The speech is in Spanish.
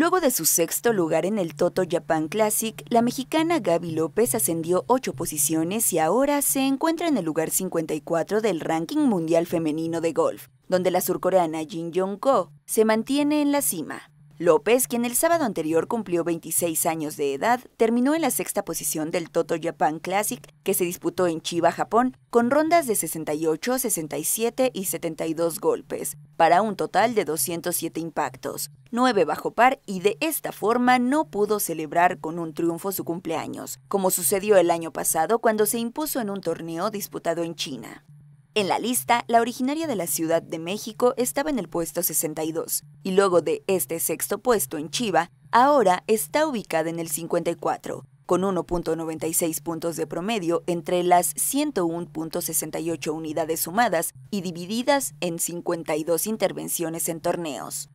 Luego de su sexto lugar en el Toto Japan Classic, la mexicana Gaby López ascendió ocho posiciones y ahora se encuentra en el lugar 54 del ranking mundial femenino de golf, donde la surcoreana Jin Jong-ko se mantiene en la cima. López, quien el sábado anterior cumplió 26 años de edad, terminó en la sexta posición del Toto Japan Classic que se disputó en Chiba, Japón, con rondas de 68, 67 y 72 golpes, para un total de 207 impactos, 9 bajo par y de esta forma no pudo celebrar con un triunfo su cumpleaños, como sucedió el año pasado cuando se impuso en un torneo disputado en China. En la lista, la originaria de la Ciudad de México estaba en el puesto 62, y luego de este sexto puesto en Chiva, ahora está ubicada en el 54, con 1.96 puntos de promedio entre las 101.68 unidades sumadas y divididas en 52 intervenciones en torneos.